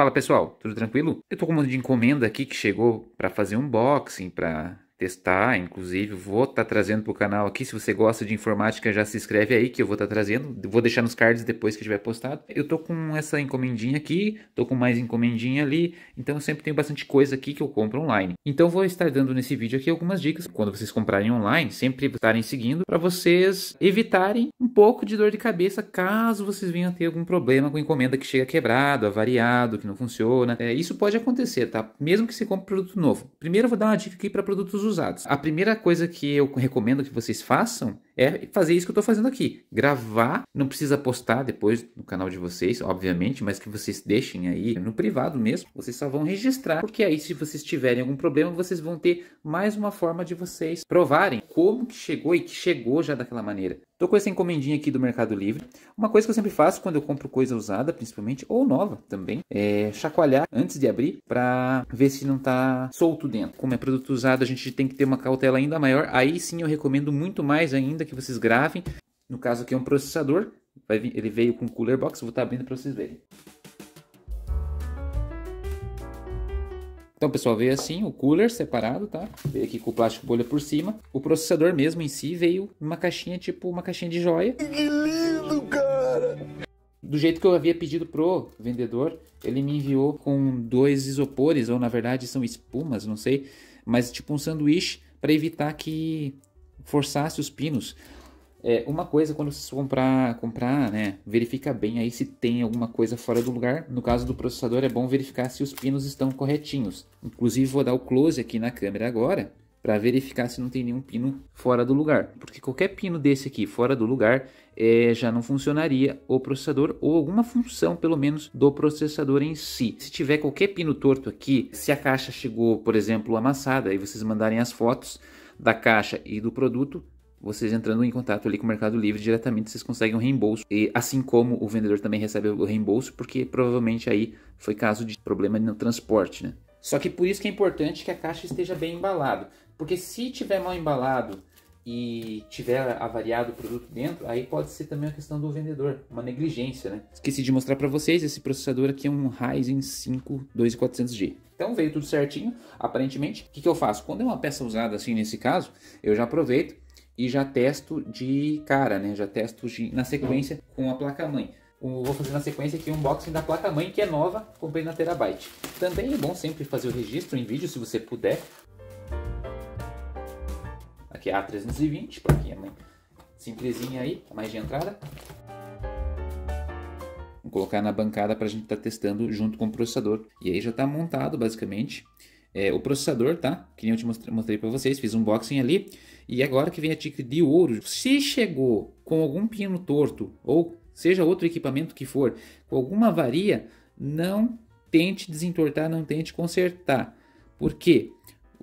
Fala pessoal, tudo tranquilo? Eu tô com um monte de encomenda aqui que chegou para fazer unboxing, para testar, inclusive vou estar tá trazendo para o canal aqui. Se você gosta de informática, já se inscreve aí que eu vou estar tá trazendo. Vou deixar nos cards depois que tiver postado. Eu tô com essa encomendinha aqui, tô com mais encomendinha ali, então eu sempre tenho bastante coisa aqui que eu compro online. Então vou estar dando nesse vídeo aqui algumas dicas quando vocês comprarem online, sempre estarem seguindo para vocês evitarem um pouco de dor de cabeça caso vocês venham a ter algum problema com encomenda que chega quebrado, avariado, que não funciona. É, isso pode acontecer, tá? Mesmo que você compre produto novo. Primeiro eu vou dar uma dica aqui para produtos a primeira coisa que eu recomendo que vocês façam é fazer isso que eu estou fazendo aqui. Gravar, não precisa postar depois no canal de vocês, obviamente, mas que vocês deixem aí no privado mesmo. Vocês só vão registrar, porque aí se vocês tiverem algum problema, vocês vão ter mais uma forma de vocês provarem como que chegou e que chegou já daquela maneira. Tô com essa encomendinha aqui do Mercado Livre. Uma coisa que eu sempre faço quando eu compro coisa usada, principalmente, ou nova também, é chacoalhar antes de abrir para ver se não tá solto dentro. Como é produto usado, a gente tem que ter uma cautela ainda maior. Aí sim eu recomendo muito mais ainda que vocês gravem. No caso aqui é um processador, vir, ele veio com cooler box, vou estar tá abrindo para vocês verem. Então, pessoal, veio assim o cooler separado, tá? Veio aqui com o plástico bolha por cima. O processador mesmo em si veio uma caixinha, tipo uma caixinha de joia. Que lindo, cara! Do jeito que eu havia pedido pro vendedor, ele me enviou com dois isopores, ou na verdade são espumas, não sei, mas tipo um sanduíche para evitar que forçasse os pinos. É, uma coisa, quando você comprar, comprar, né, verifica bem aí se tem alguma coisa fora do lugar. No caso do processador, é bom verificar se os pinos estão corretinhos. Inclusive, vou dar o close aqui na câmera agora para verificar se não tem nenhum pino fora do lugar. Porque qualquer pino desse aqui fora do lugar é, já não funcionaria o processador ou alguma função, pelo menos, do processador em si. Se tiver qualquer pino torto aqui, se a caixa chegou, por exemplo, amassada e vocês mandarem as fotos, da caixa e do produto, vocês entrando em contato ali com o Mercado Livre diretamente, vocês conseguem um reembolso. E assim como o vendedor também recebe o reembolso, porque provavelmente aí foi caso de problema no transporte, né? Só que por isso que é importante que a caixa esteja bem embalada. Porque se tiver mal embalado e tiver avariado o produto dentro, aí pode ser também a questão do vendedor, uma negligência, né? Esqueci de mostrar para vocês, esse processador aqui é um Ryzen 5 2400G. Então veio tudo certinho, aparentemente. O que, que eu faço? Quando é uma peça usada assim, nesse caso, eu já aproveito e já testo de cara, né? Já testo de, na sequência com a placa-mãe. Vou fazer na sequência aqui um unboxing da placa-mãe, que é nova, comprei na Terabyte. Também é bom sempre fazer o registro em vídeo, se você puder, Aqui é A320, para quem simplesinha aí, tá mais de entrada. Vou colocar na bancada para a gente estar tá testando junto com o processador. E aí já está montado basicamente. É, o processador, tá? Que nem eu te mostrei, mostrei para vocês, fiz um boxing ali. E agora que vem a dica de ouro, se chegou com algum pino torto, ou seja outro equipamento que for, com alguma varia, não tente desentortar, não tente consertar. Por quê?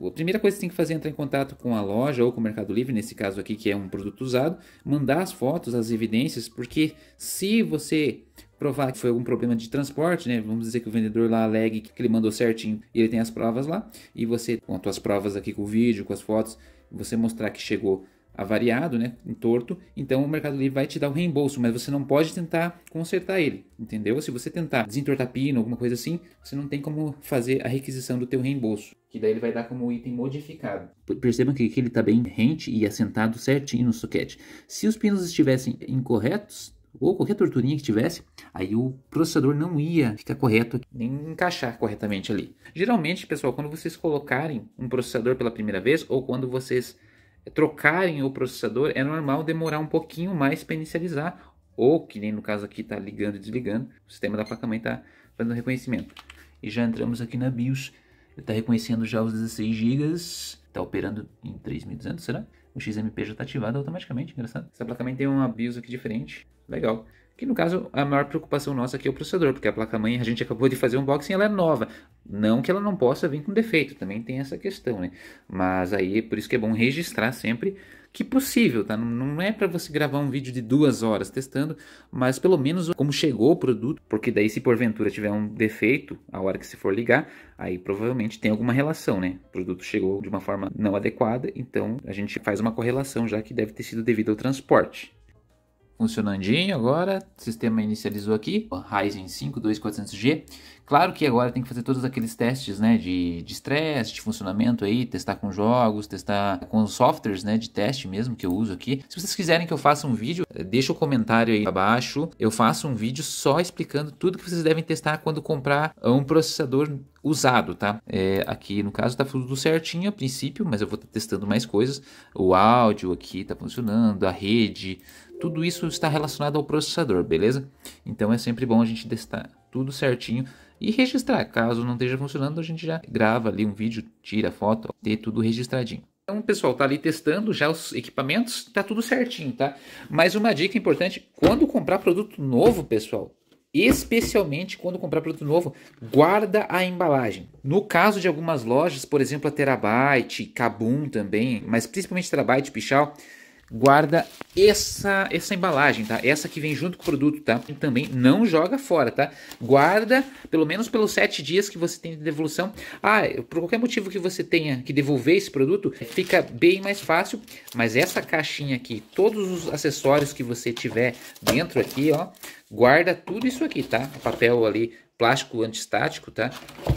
A primeira coisa que você tem que fazer é entrar em contato com a loja ou com o Mercado Livre, nesse caso aqui que é um produto usado, mandar as fotos, as evidências, porque se você provar que foi algum problema de transporte, né? Vamos dizer que o vendedor lá alegue que ele mandou certinho e ele tem as provas lá, e você, com as provas aqui com o vídeo, com as fotos, você mostrar que chegou avariado, né, entorto. então o Mercado Livre vai te dar o reembolso, mas você não pode tentar consertar ele, entendeu? Se você tentar desentortar pino, alguma coisa assim, você não tem como fazer a requisição do teu reembolso, que daí ele vai dar como item modificado. Perceba que aqui ele está bem rente e assentado certinho no soquete. Se os pinos estivessem incorretos, ou qualquer torturinha que tivesse, aí o processador não ia ficar correto, nem encaixar corretamente ali. Geralmente, pessoal, quando vocês colocarem um processador pela primeira vez, ou quando vocês trocarem o processador, é normal demorar um pouquinho mais para inicializar, ou que nem no caso aqui está ligando e desligando, o sistema da placa-mãe está fazendo reconhecimento. E já entramos aqui na BIOS, está reconhecendo já os 16 GB, está operando em 3200, será? o XMP já está ativado automaticamente, engraçado. Essa placa-mãe tem um abuso aqui diferente, legal. Que no caso, a maior preocupação nossa aqui é o processador, porque a placa-mãe, a gente acabou de fazer um unboxing, ela é nova. Não que ela não possa vir com defeito, também tem essa questão, né? Mas aí, por isso que é bom registrar sempre que possível, tá? Não, não é para você gravar um vídeo de duas horas testando, mas pelo menos como chegou o produto, porque daí se porventura tiver um defeito a hora que se for ligar, aí provavelmente tem alguma relação, né? O produto chegou de uma forma não adequada, então a gente faz uma correlação já que deve ter sido devido ao transporte. Funcionandinho agora, sistema inicializou aqui, Ryzen 5 2400G, Claro que agora tem que fazer todos aqueles testes né, de estresse, de, de, funcionamento aí, testar com jogos, testar com softwares né, de teste mesmo que eu uso aqui. Se vocês quiserem que eu faça um vídeo, eh, deixa o um comentário aí abaixo. Eu faço um vídeo só explicando tudo que vocês devem testar quando comprar um processador usado, tá? É, aqui no caso tá tudo certinho a princípio, mas eu vou estar tá testando mais coisas. O áudio aqui tá funcionando, a rede, tudo isso está relacionado ao processador, beleza? Então é sempre bom a gente testar tudo certinho e registrar. Caso não esteja funcionando, a gente já grava ali um vídeo, tira foto, ter tudo registradinho. Então, pessoal tá ali testando já os equipamentos, tá tudo certinho, tá? Mas uma dica importante, quando comprar produto novo, pessoal, especialmente quando comprar produto novo, guarda a embalagem. No caso de algumas lojas, por exemplo, a Terabyte, Kabum também, mas principalmente Terabyte, Pichal, guarda essa essa embalagem, tá? Essa que vem junto com o produto, tá? E também não joga fora, tá? Guarda pelo menos pelos sete dias que você tem de devolução. Ah, por qualquer motivo que você tenha que devolver esse produto, fica bem mais fácil. Mas essa caixinha aqui, todos os acessórios que você tiver dentro aqui, ó, guarda tudo isso aqui, tá? O papel ali plástico antistático, tá?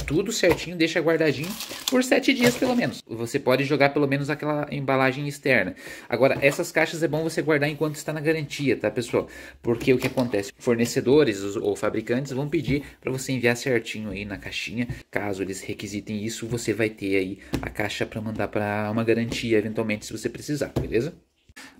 Tudo certinho, deixa guardadinho por sete dias pelo menos. Você pode jogar pelo menos aquela embalagem externa. Agora, essas caixas é bom você guardar enquanto está na garantia, tá, pessoal? Porque o que acontece? Fornecedores ou fabricantes vão pedir para você enviar certinho aí na caixinha. Caso eles requisitem isso, você vai ter aí a caixa para mandar para uma garantia eventualmente se você precisar, beleza?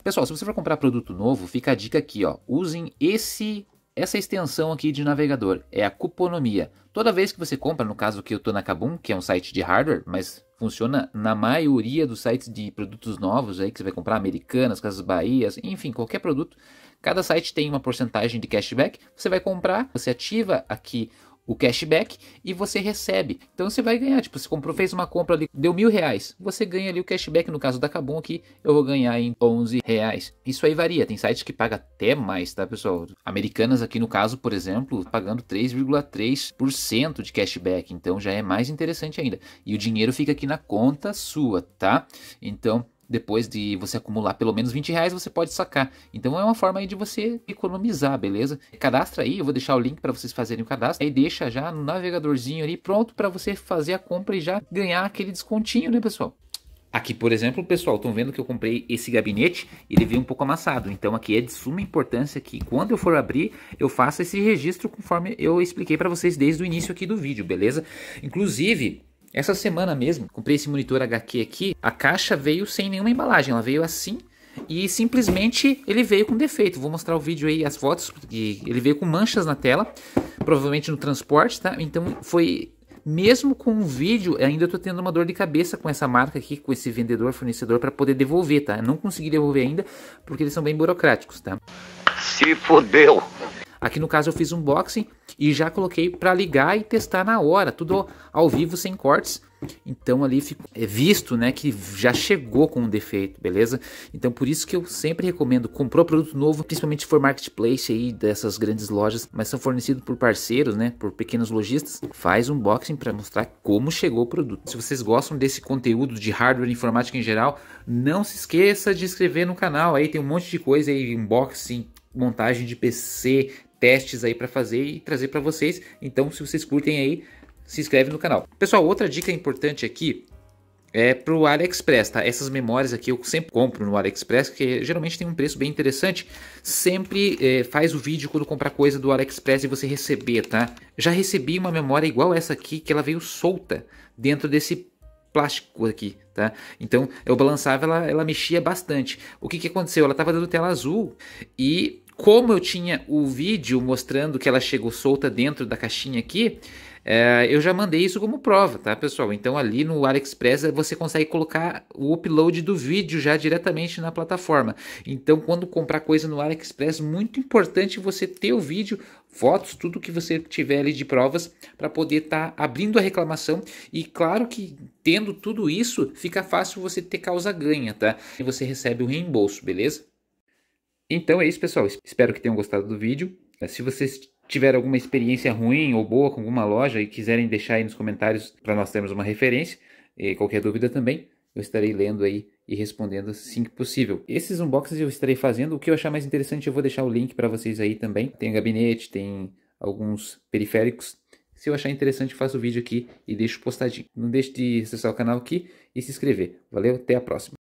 Pessoal, se você for comprar produto novo, fica a dica aqui, ó. Usem esse essa extensão aqui de navegador é a cuponomia. Toda vez que você compra, no caso que eu estou na Kabum, que é um site de hardware, mas funciona na maioria dos sites de produtos novos aí que você vai comprar, americanas, Casas Bahias, enfim, qualquer produto, cada site tem uma porcentagem de cashback. Você vai comprar, você ativa aqui o cashback e você recebe. Então você vai ganhar. Tipo, você comprou, fez uma compra ali, deu mil reais. Você ganha ali o cashback. No caso da Cabum aqui, eu vou ganhar em 11 reais. Isso aí varia. Tem sites que pagam até mais, tá, pessoal? Americanas aqui no caso, por exemplo, pagando 3,3% de cashback. Então já é mais interessante ainda. E o dinheiro fica aqui na conta sua, tá? Então depois de você acumular pelo menos 20 reais, você pode sacar. Então é uma forma aí de você economizar, beleza? Cadastra aí, eu vou deixar o link para vocês fazerem o cadastro. Aí deixa já no navegadorzinho ali pronto para você fazer a compra e já ganhar aquele descontinho, né, pessoal? Aqui, por exemplo, pessoal, estão vendo que eu comprei esse gabinete, ele veio um pouco amassado. Então aqui é de suma importância que quando eu for abrir, eu faça esse registro conforme eu expliquei para vocês desde o início aqui do vídeo, beleza? Inclusive, essa semana mesmo, comprei esse monitor HQ aqui, a caixa veio sem nenhuma embalagem, ela veio assim e simplesmente ele veio com defeito. Vou mostrar o vídeo aí, as fotos, que ele veio com manchas na tela, provavelmente no transporte, tá? Então foi mesmo com o vídeo, ainda estou tendo uma dor de cabeça com essa marca aqui, com esse vendedor, fornecedor, para poder devolver, tá? Eu não consegui devolver ainda, porque eles são bem burocráticos, tá? Se fodeu! Aqui no caso eu fiz um boxing e já coloquei para ligar e testar na hora, tudo ao vivo sem cortes. Então ali é visto, né, que já chegou com um defeito, beleza? Então por isso que eu sempre recomendo comprou produto novo, principalmente se for marketplace aí dessas grandes lojas, mas são fornecidos por parceiros, né, por pequenos lojistas, faz um unboxing para mostrar como chegou o produto. Se vocês gostam desse conteúdo de hardware informática em geral, não se esqueça de inscrever no canal. Aí tem um monte de coisa aí, unboxing, montagem de PC, testes aí para fazer e trazer para vocês. Então, se vocês curtem aí, se inscreve no canal. Pessoal, outra dica importante aqui é para o AliExpress, tá? Essas memórias aqui eu sempre compro no AliExpress, que geralmente tem um preço bem interessante. Sempre é, faz o vídeo quando comprar coisa do AliExpress e você receber, tá? Já recebi uma memória igual essa aqui, que ela veio solta dentro desse plástico aqui, tá? Então eu balançava, ela, ela mexia bastante. O que, que aconteceu? Ela tava dando tela azul e como eu tinha o vídeo mostrando que ela chegou solta dentro da caixinha aqui, é, eu já mandei isso como prova, tá, pessoal? Então ali no AliExpress você consegue colocar o upload do vídeo já diretamente na plataforma. Então quando comprar coisa no AliExpress, muito importante você ter o vídeo, fotos, tudo que você tiver ali de provas para poder estar tá abrindo a reclamação. E claro que tendo tudo isso, fica fácil você ter causa ganha, tá? E você recebe o reembolso, beleza? Então é isso, pessoal. Espero que tenham gostado do vídeo. É, se vocês tiverem alguma experiência ruim ou boa com alguma loja e quiserem deixar aí nos comentários para nós termos uma referência, e qualquer dúvida também, eu estarei lendo aí e respondendo assim que possível. Esses unboxings eu estarei fazendo, o que eu achar mais interessante eu vou deixar o link para vocês aí também. Tem gabinete, tem alguns periféricos. Se eu achar interessante, faço o vídeo aqui e deixo postadinho. Não deixe de acessar o canal aqui e se inscrever. Valeu, até a próxima.